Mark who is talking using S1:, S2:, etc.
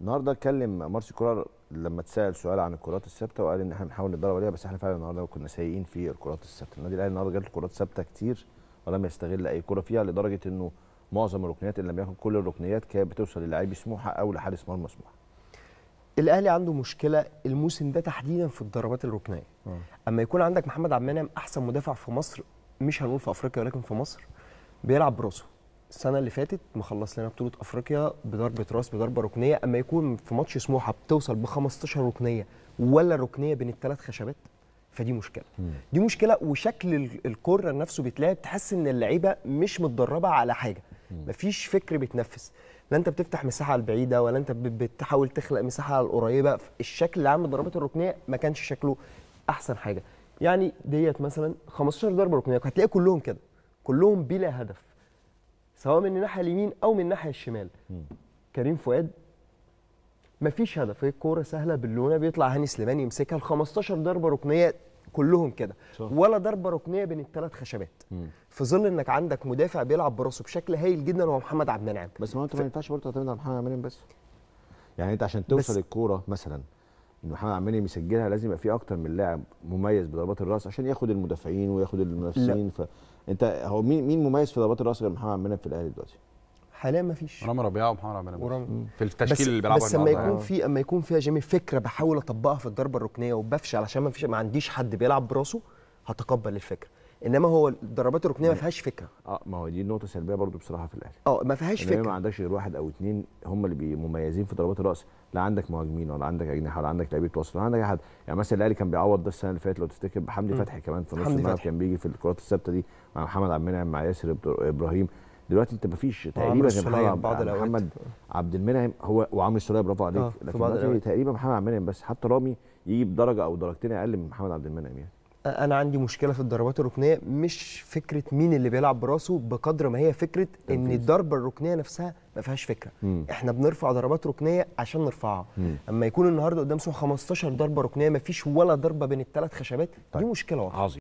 S1: النهارده اتكلم مارسي كولر لما اتسال سؤال عن الكرات الثابته وقال ان احنا بنحاول نتدرب عليها بس احنا فعلا النهارده كنا سيئين في الكرات الثابته النادي الاهلي النهارده جات كرات ثابته كتير ولم يستغل اي كره فيها لدرجه انه معظم الركنيات ان لم يكن كل الركنيات كانت بتوصل للاعبي سموحه او لحارس
S2: مرمى سموحه الاهلي عنده مشكله الموسم ده تحديدا في الضربات الركنيه اما يكون عندك محمد عبد المنعم احسن مدافع في مصر مش هنقول في افريقيا ولكن في مصر بيلعب براسه السنه اللي فاتت مخلص لنا بطوله افريقيا بضربه راس بضربه ركنيه اما يكون في ماتش سموحه بتوصل ب 15 ركنيه ولا ركنيه بين الثلاث خشبات فدي مشكله مم. دي مشكله وشكل الكره نفسه بيتلعب تحس ان اللعيبه مش متدربه على حاجه مم. مفيش فكر بيتنفس لا انت بتفتح مساحه على البعيده ولا انت بتحاول تخلق مساحه على القريبه الشكل اللي عامل ضربات الركنيه ما كانش شكله احسن حاجه يعني ديت مثلا 15 ضربه ركنيه هتلاقي كلهم كده كلهم بلا هدف سواء من الناحيه اليمين او من الناحيه الشمال م. كريم فؤاد مفيش هدف هي الكوره سهله باللونه بيطلع هاني سليمان يمسكها ال 15 ضربه ركنيه كلهم كده ولا ضربه ركنيه بين الثلاث خشبات م. في ظل انك عندك مدافع بيلعب براسه بشكل هايل جدا هو محمد عبد المنعم بس ما انت ف... ما ينفعش برضه تعتمد على محمد عبد المنعم بس
S1: يعني انت عشان توصل الكوره مثلا ان محمد عماني مسجلها لازم يبقى في اكتر من لاعب مميز بضربات الراس عشان ياخد المدافعين وياخد المنافسين فانت هو مين مين مميز في ضربات الراس غير محمد عماني في الاهلي دلوقتي؟
S2: حاليا ما فيش رامي ربيعه ومحمد عماد في التشكيل اللي بيلعبها بس لما يكون في اما يكون فيها جيمي فكره بحاول اطبقها في الضربه الركنيه وبفشل علشان ما فيش ما عنديش حد بيلعب براسه هتقبل الفكره انما هو الضربات الركنيه ما فيهاش فكره اه ما هو دي نقطه سلبيه برضو بصراحه في الاهلي اه ما فيهاش فكره ما عندكش غير واحد او اثنين هم اللي مميزين في
S1: ضربات الراس لا عندك مهاجمين ولا عندك اجنحه ولا عندك لعيبه وسط ولا عندك احد يعني مثلا الاهلي كان بيعوض ده السنه اللي فاتت لو تفتكر بحمدي فتحي كمان في نص الملعب كان بيجي في الكرات الثابته دي مع محمد عبد المنعم مع ياسر ابراهيم دلوقتي انت مفيش آه، تقريبا محمد, محمد عبد المنعم هو وعمرو السلايه برافو عليك آه، لكن تقريبا محمد عبد المنعم بس حتى رامي يجي بدرجه او درجتين اقل من محمد عبد
S2: المنعم يعني انا عندي مشكله في الضربات الركنيه مش فكره مين اللي بيلعب براسه بقدر ما هي فكره ان الضربه الركنيه نفسها ما فيهاش فكره مم. احنا بنرفع ضربات ركنيه عشان نرفعها مم. اما يكون النهارده قدام سو 15 ضربه ركنيه ما فيش ولا ضربه بين الثلاث خشبات طيب. دي مشكله واضحه